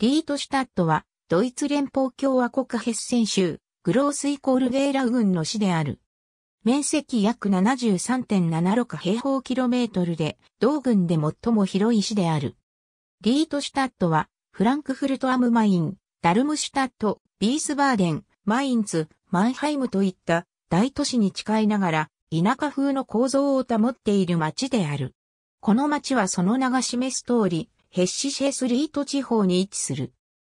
リートシュタットは、ドイツ連邦共和国ヘッセン州、グロースイコールゲーラ郡の市である。面積約73.76平方キロメートルで、同郡で最も広い市である。リートシュタットは、フランクフルトアムマイン、ダルムシュタット、ビースバーデン、マインツ、マンハイムといった大都市に近いながら、田舎風の構造を保っている町である。この町はその名が示す通り、ヘッシシェスリート地方に位置する。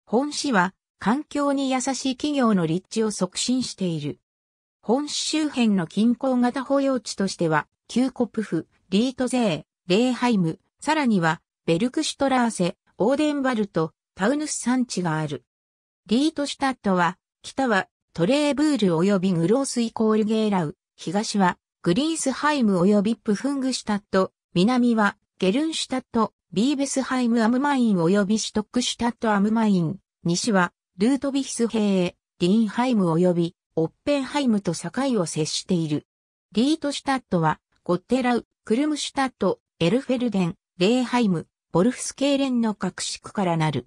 本市は環境に優しい企業の立地を促進している。本市周辺の近郊型保養地としては、キューコプフ、リートゼー、レーハイム、さらには、ベルクシュトラーセ、オーデンバルト、タウヌス山地がある。リートシュタットは、北はトレーブール及びグロースイコールゲーラウ、東はグリースハイム及びプフングシュタット、南はゲルンシュタットビーベスハイムアムマイン及びシュトックシュタットアムマイン、西は、ルートビヒス平、デリーンハイム及び、オッペンハイムと境を接している。リートシュタットは、ゴッテラウ、クルムシュタット、エルフェルデン、レーハイム、ボルフスケーレンの各地区からなる。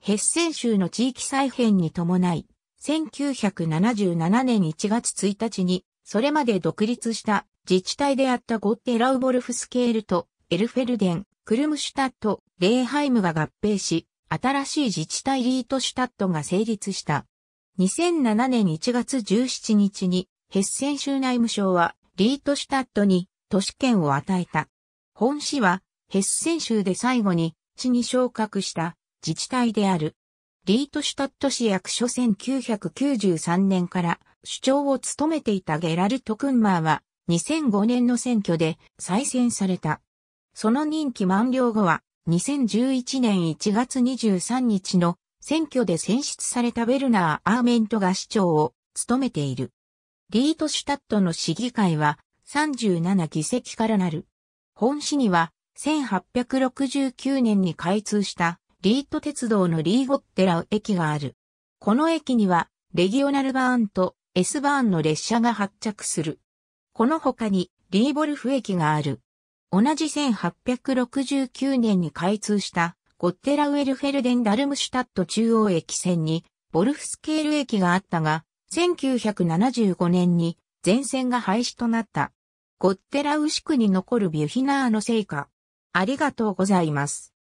ヘッセン州の地域再編に伴い、1977年1月1日に、それまで独立した自治体であったゴッテラウボルフスケールとエルフェルデン、クルムシュタット、レーハイムが合併し、新しい自治体リートシュタットが成立した。2007年1月17日に、ヘッセン州内務省は、リートシュタットに都市圏を与えた。本市は、ヘッセン州で最後に、地に昇格した自治体である。リートシュタット市役所1993年から首長を務めていたゲラルト・クンマーは2005年の選挙で再選された。その任期満了後は、2011年1月23日の選挙で選出されたベルナー・アーメントが市長を務めている。リートシュタットの市議会は37議席からなる。本市には1869年に開通したリート鉄道のリーゴッテラ駅がある。この駅にはレギオナルバーンと S バーンの列車が発着する。この他にリーボルフ駅がある。同じ1869年に開通したゴッテラウェルフェルデンダルムシュタット中央駅線にボルフスケール駅があったが、1975年に全線が廃止となった。ゴッテラウシ区に残るビュヒナーの成果。ありがとうございます。